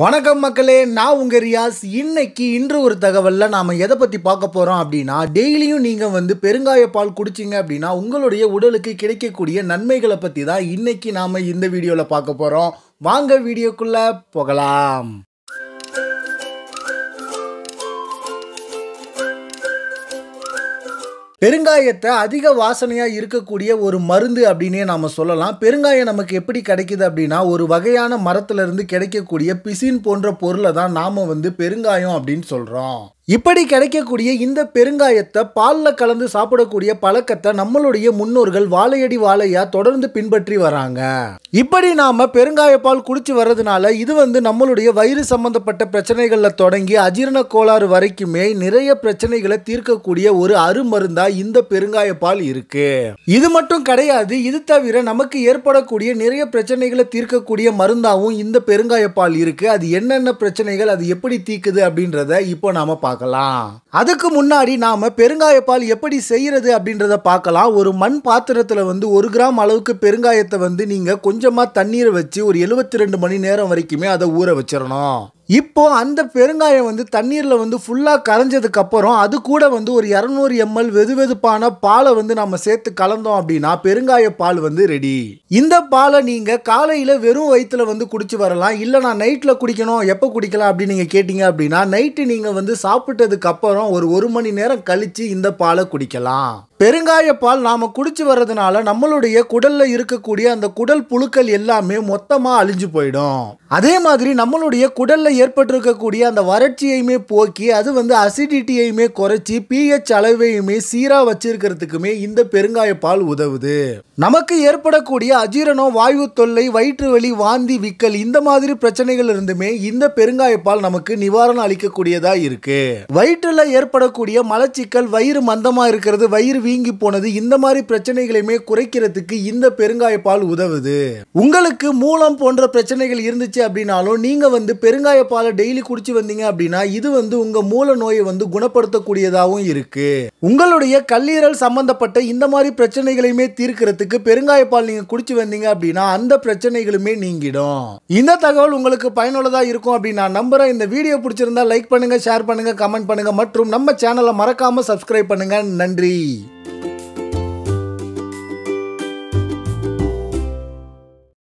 வணக்கம் மக்களே நான் உங்கள் ரியாஸ் இன்னைக்கு இன்று ஒரு தகவலில் நாம் எதை பற்றி பார்க்க போகிறோம் அப்படின்னா டெய்லியும் நீங்கள் வந்து பெருங்காய பால் குடிச்சிங்க அப்படின்னா உங்களுடைய உடலுக்கு கிடைக்கக்கூடிய நன்மைகளை பற்றி தான் இன்னைக்கு நாம் இந்த வீடியோவில் பார்க்க போகிறோம் வாங்க வீடியோக்குள்ளே போகலாம் பெருங்காயத்தை அதிக வாசனையாக இருக்கக்கூடிய ஒரு மருந்து அப்படின்னே நாம் சொல்லலாம் பெருங்காயம் நமக்கு எப்படி கிடைக்குது அப்படின்னா ஒரு வகையான மரத்துலேருந்து கிடைக்கக்கூடிய பிசின் போன்ற பொருளை தான் நாம் வந்து பெருங்காயம் அப்படின்னு சொல்கிறோம் இப்படி கிடைக்கக்கூடிய இந்த பெருங்காயத்தை பாலில் கலந்து சாப்பிடக்கூடிய பழக்கத்தை நம்மளுடைய முன்னோர்கள் வாழையடி வாழையா தொடர்ந்து பின்பற்றி வராங்க இப்படி நாம பெருங்காய பால் குடிச்சு வர்றதுனால இது வந்து நம்மளுடைய வயிறு சம்பந்தப்பட்ட பிரச்சனைகள்ல தொடங்கி அஜீரண கோளாறு வரைக்குமே நிறைய பிரச்சனைகளை தீர்க்கக்கூடிய ஒரு அருமருந்தா இந்த பெருங்காய பால் இருக்கு இது மட்டும் கிடையாது இது தவிர நமக்கு ஏற்படக்கூடிய நிறைய பிரச்சனைகளை தீர்க்கக்கூடிய மருந்தாகவும் இந்த பெருங்காய பால் இருக்கு அது என்னென்ன பிரச்சனைகள் அது எப்படி தீக்குது அப்படின்றத இப்போ நாம பார்க்கலாம் பார்க்கலாம் அதுக்கு முன்னாடி நாம் பெருங்காய பால் எப்படி செய்கிறது அப்படின்றத பார்க்கலாம் ஒரு மண் பாத்திரத்தில் வந்து ஒரு கிராம் அளவுக்கு பெருங்காயத்தை வந்து நீங்கள் கொஞ்சமாக தண்ணீரை வச்சு ஒரு எழுபத்தி ரெண்டு மணி நேரம் வரைக்குமே அதை ஊற வச்சிடணும் இப்போ அந்த பெருங்காயம் வந்து தண்ணீரில் வந்து ஃபுல்லாக கரைஞ்சதுக்கப்புறம் அது கூட வந்து ஒரு இரநூறு எம்எல் வெது வெதுப்பான பாலை வந்து நம்ம சேர்த்து கலந்தோம் அப்படின்னா பெருங்காய பால் வந்து ரெடி இந்த பாலை நீங்கள் காலையில் வெறும் வயிற்றுல வந்து குடிச்சு வரலாம் இல்லை நான் நைட்டில் குடிக்கணும் எப்போ குடிக்கலாம் அப்படின்னு நீங்கள் கேட்டிங்க அப்படின்னா நைட்டு நீங்கள் வந்து சாப்பிட்டதுக்கப்புறம் ஒரு ஒரு மணி நேரம் கழித்து இந்த பாலை குடிக்கலாம் பெருங்காயப்பால் நாம் குடிச்சு வர்றதுனால நம்மளுடைய குடலில் இருக்கக்கூடிய அந்த குடல் புழுக்கள் எல்லாமே மொத்தமாக அழிஞ்சு போயிடும் அதே மாதிரி நம்மளுடைய குடலில் ஏற்பட்டிருக்கக்கூடிய அந்த வறட்சியையுமே போக்கி அது வந்து அசிடிட்டியையுமே குறைச்சி பிஹெச் அளவையுமே சீராக வச்சிருக்கிறதுக்குமே இந்த பெருங்காயப்பால் உதவுது நமக்கு ஏற்படக்கூடிய அஜீரணம் வாயு தொல்லை வயிற்று வலி வாந்தி விக்கல் இந்த மாதிரி பிரச்சனைகள் இருந்துமே இந்த பெருங்காயப்பால் நமக்கு நிவாரணம் அளிக்கக்கூடியதாக இருக்கு வயிற்றில் ஏற்படக்கூடிய மலச்சிக்கல் வயிறு மந்தமாக இருக்கிறது வயிறு வீங்கி போனது இந்த மாதிரி பிரச்சனைகளையுமே குறைக்கிறதுக்கு இந்த பெருங்காய பால் உதவுது உங்களுக்கு மூலம் போன்ற பிரச்சனைகள் இருந்துச்சு அப்படின்னாலும் நீங்கள் வந்து பெருங்காய டெய்லி குடிச்சு வந்தீங்க அப்படின்னா இது வந்து உங்கள் மூல நோயை வந்து குணப்படுத்தக்கூடியதாகவும் இருக்கு உங்களுடைய கல்லீரல் சம்பந்தப்பட்ட இந்த மாதிரி பிரச்சனைகளையுமே தீர்க்கிறதுக்கு பெருங்காய பால் நீங்கள் குடிச்சு வந்தீங்க அப்படின்னா அந்த பிரச்சனைகளுமே நீங்கிடும் இந்த தகவல் உங்களுக்கு பயனுள்ளதாக இருக்கும் அப்படின்னு நான் நம்புகிறேன் இந்த வீடியோ பிடிச்சிருந்தா லைக் பண்ணுங்கள் ஷேர் பண்ணுங்கள் கமெண்ட் பண்ணுங்க மற்றும் நம்ம சேனலை மறக்காமல் சப்ஸ்கிரைப் பண்ணுங்கள் நன்றி